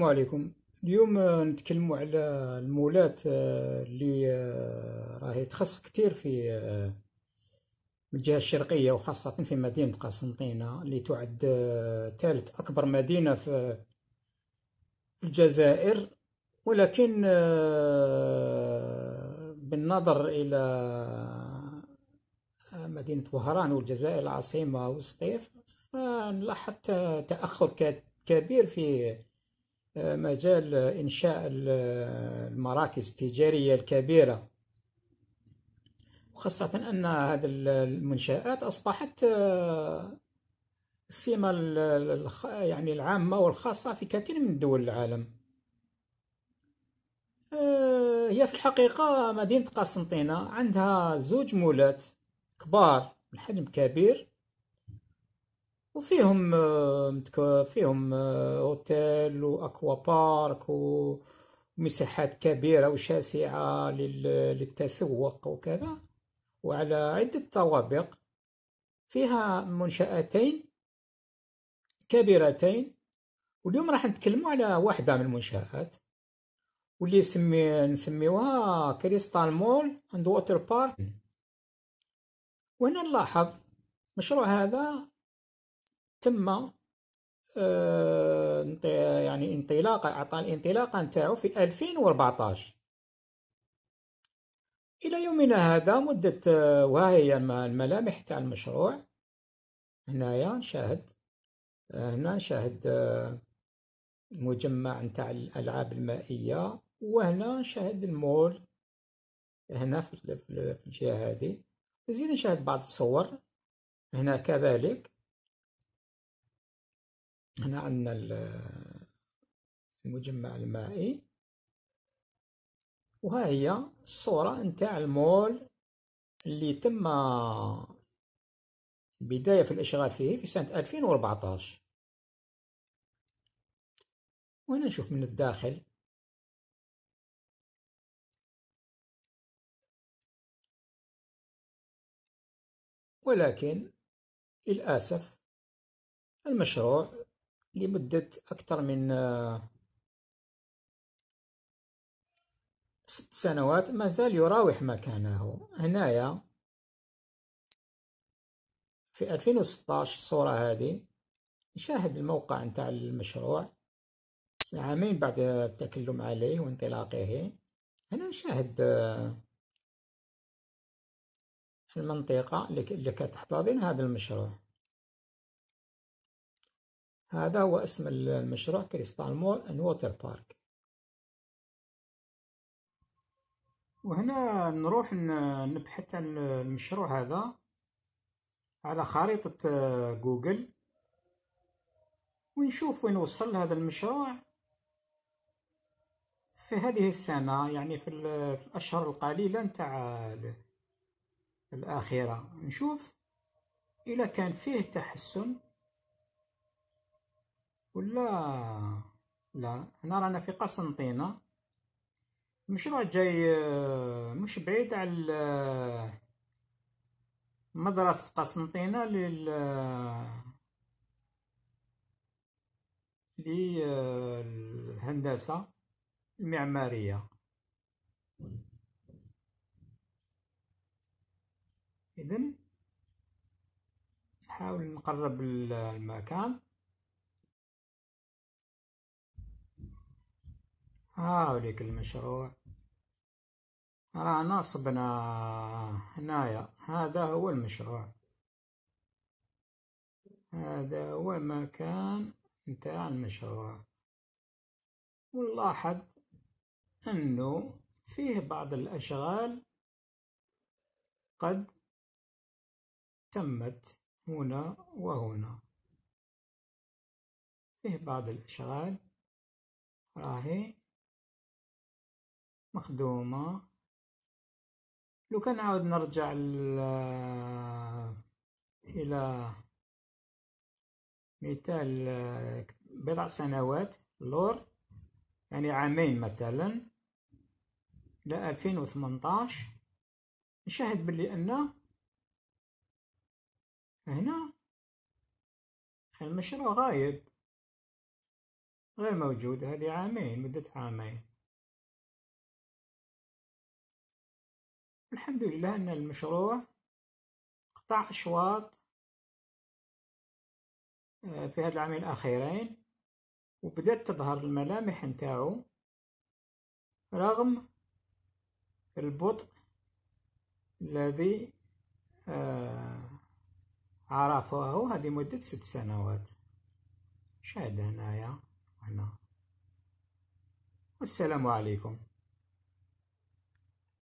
السلام عليكم اليوم آه، نتكلموا على المولات آه، اللي آه، راهي تخص كتير في الجهة الشرقية وخاصة في مدينة قسنطينة اللي تعد ثالث أكبر مدينة في الجزائر ولكن بالنظر إلى مدينة وهران والجزائر العاصمة والسطيف فنلاحظ تأخر كبير في مجال إنشاء المراكز التجارية الكبيرة وخاصة أن هذه المنشآت أصبحت آه، السمة يعني العامة والخاصة في كثير من دول العالم آه، هي في الحقيقة مدينة قسنطينة عندها زوج مولات كبار من حجم كبير وفيهم آه، فيهم آه، اوتيل واكوا بارك ومساحات كبيره وشاسعه للتسوق وكذا وعلى عده طوابق فيها منشاتين كبيرتين واليوم راح نتكلموا على واحده من المنشات واللي سمي نسميوها كريستال مول اند ووتر بارك وهنا نلاحظ المشروع هذا تم آه، يعني انطلاقه اعطى الانطلاقه نتاعو في 2014 الى يومنا هذا مده آه، وها هي الملامح تاع المشروع هنايا نشاهد آه، هنا نشاهد مجمع نتاع الالعاب المائيه وهنا نشاهد المول هنا في الجهه هذه نزيد نشاهد بعض الصور هنا كذلك هنا عندنا المجمع المائي وها هي الصورة نتاع المول اللي تم بداية في الإشغال فيه في سنة 2014 وهنا نشوف من الداخل ولكن للأسف المشروع لمدة أكثر من آه، ست سنوات مازال يراوح مكانه هنايا في 2016 الصورة هذه نشاهد الموقع نتاع المشروع عامين بعد التكلم عليه وانطلاقه هنا نشاهد آه، المنطقة اللي كتحتضن هذا المشروع هذا هو اسم المشروع كريستال مول أند ووتر بارك وهنا نروح نبحث عن المشروع هذا على خريطة جوجل ونشوف وين وصل هذا المشروع في هذه السنة يعني في الأشهر القليلة نتاع الأخيرة نشوف إذا كان فيه تحسن ولا لا هنا رانا في قسنطينة مش راه جاي مش بعيد على مدرسة قسنطينة لل للهندسة المعمارية إذن نحاول نقرب المكان هاوليك المشروع رانا آه، صبنا هنايا هذا هو المشروع هذا هو المكان نتاع المشروع ونلاحظ انه فيه بعض الاشغال قد تمت هنا وهنا فيه بعض الاشغال راهي مخدومة لو كان عاود نرجع الى مثال بضع سنوات لور يعني عامين مثلا ل 2018 نشاهد باللي ان هنا المشروع غايب غير موجود هذه عامين مدة عامين الحمد لله أن المشروع قطع أشواط آه، في هاد العامين الأخيرين وبدأت تظهر الملامح نتاعو رغم البطء الذي آه، عرفوه هذه مدة ست سنوات شاهد هنايا هنا والسلام عليكم